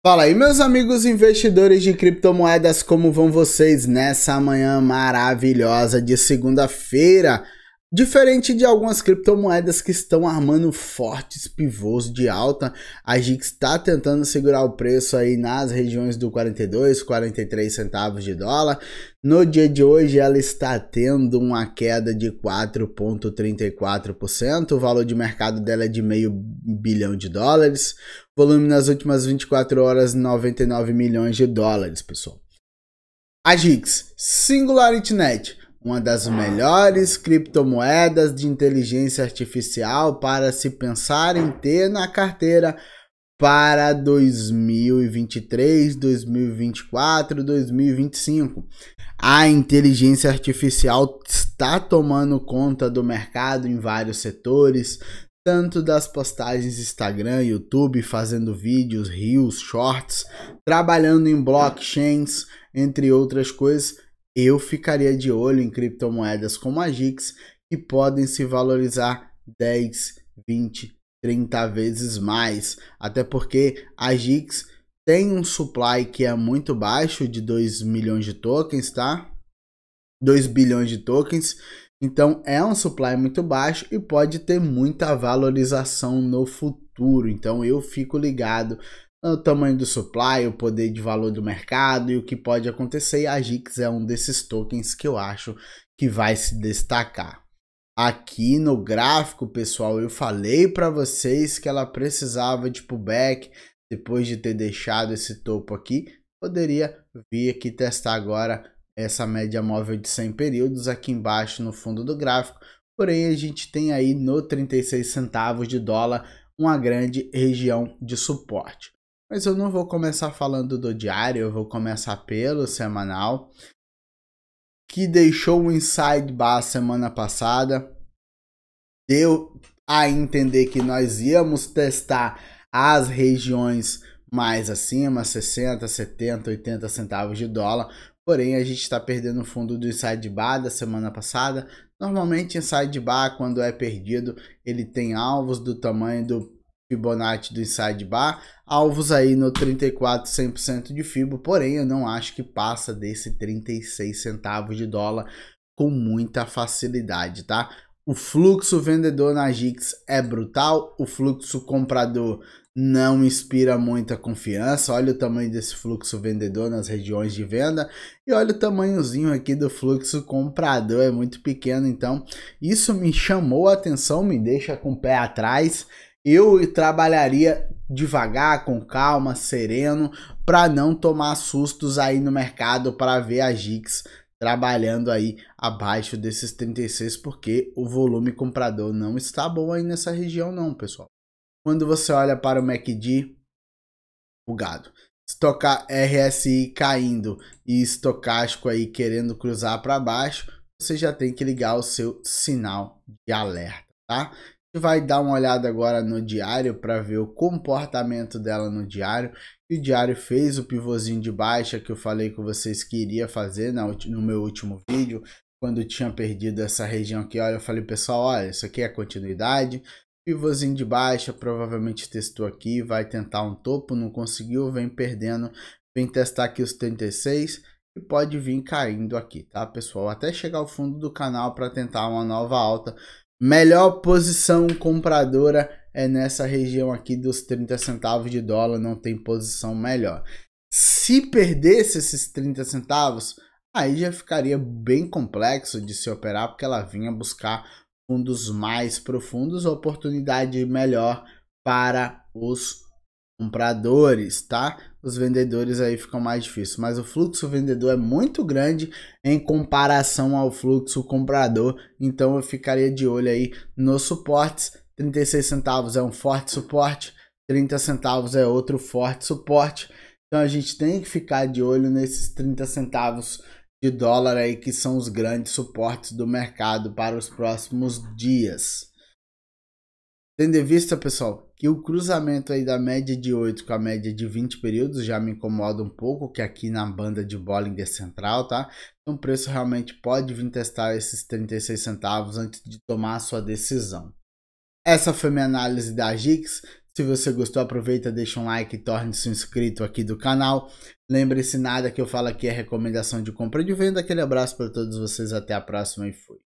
Fala aí, meus amigos investidores de criptomoedas, como vão vocês nessa manhã maravilhosa de segunda-feira? Diferente de algumas criptomoedas que estão armando fortes pivôs de alta, a GIX está tentando segurar o preço aí nas regiões do 42, 43 centavos de dólar. No dia de hoje ela está tendo uma queda de 4.34%, o valor de mercado dela é de meio bilhão de dólares, volume nas últimas 24 horas 99 milhões de dólares, pessoal. A GIX, SingularityNet uma das melhores criptomoedas de inteligência artificial para se pensar em ter na carteira para 2023, 2024, 2025. A inteligência artificial está tomando conta do mercado em vários setores, tanto das postagens Instagram, YouTube, fazendo vídeos, reels, shorts, trabalhando em blockchains, entre outras coisas eu ficaria de olho em criptomoedas como a GIX, que podem se valorizar 10, 20, 30 vezes mais. Até porque a GIX tem um supply que é muito baixo, de 2 milhões de tokens, tá? 2 bilhões de tokens. Então é um supply muito baixo e pode ter muita valorização no futuro. Então eu fico ligado o tamanho do supply, o poder de valor do mercado e o que pode acontecer. A GIX é um desses tokens que eu acho que vai se destacar. Aqui no gráfico, pessoal, eu falei para vocês que ela precisava de pullback depois de ter deixado esse topo aqui. Poderia vir aqui testar agora essa média móvel de 100 períodos aqui embaixo no fundo do gráfico. Porém, a gente tem aí no 36 centavos de dólar uma grande região de suporte. Mas eu não vou começar falando do diário, eu vou começar pelo semanal, que deixou um inside bar semana passada. Deu a entender que nós íamos testar as regiões mais acima, 60, 70, 80 centavos de dólar. Porém, a gente está perdendo o fundo do inside bar da semana passada. Normalmente, inside bar, quando é perdido, ele tem alvos do tamanho do Fibonacci do Inside Bar, alvos aí no 34 100% de Fibo, porém eu não acho que passa desse 36 centavos de dólar com muita facilidade, tá? O fluxo vendedor na Gix é brutal, o fluxo comprador não inspira muita confiança. Olha o tamanho desse fluxo vendedor nas regiões de venda e olha o tamanhozinho aqui do fluxo comprador, é muito pequeno. Então, isso me chamou a atenção, me deixa com o pé atrás eu trabalharia devagar, com calma, sereno, para não tomar sustos aí no mercado para ver a GIX trabalhando aí abaixo desses 36, porque o volume comprador não está bom aí nessa região não, pessoal. Quando você olha para o MACD, bugado. Estocar RSI caindo e estocástico aí querendo cruzar para baixo, você já tem que ligar o seu sinal de alerta, tá? gente vai dar uma olhada agora no diário para ver o comportamento dela no diário. E o diário fez o pivôzinho de baixa que eu falei que vocês queria fazer no meu último vídeo, quando tinha perdido essa região aqui. Olha, eu falei, pessoal, olha, isso aqui é continuidade. Pivôzinho de baixa, provavelmente testou aqui, vai tentar um topo, não conseguiu, vem perdendo, vem testar aqui os 36 e pode vir caindo aqui, tá, pessoal? Até chegar ao fundo do canal para tentar uma nova alta Melhor posição compradora é nessa região aqui dos 30 centavos de dólar, não tem posição melhor. Se perdesse esses 30 centavos, aí já ficaria bem complexo de se operar, porque ela vinha buscar fundos mais profundos, oportunidade melhor para os compradores, tá? os vendedores aí ficam mais difíceis. Mas o fluxo vendedor é muito grande em comparação ao fluxo comprador, então eu ficaria de olho aí nos suportes. 36 centavos é um forte suporte, 30 centavos é outro forte suporte. Então a gente tem que ficar de olho nesses 30 centavos de dólar aí que são os grandes suportes do mercado para os próximos dias. Tendo em vista, pessoal, que o cruzamento aí da média de 8 com a média de 20 períodos já me incomoda um pouco, que aqui na banda de Bollinger Central, tá? Então o preço realmente pode vir testar esses 36 centavos antes de tomar a sua decisão. Essa foi minha análise da GIX. Se você gostou, aproveita, deixa um like e torne-se um inscrito aqui do canal. Lembre-se, nada que eu falo aqui é recomendação de compra e de venda. Aquele abraço para todos vocês, até a próxima e fui.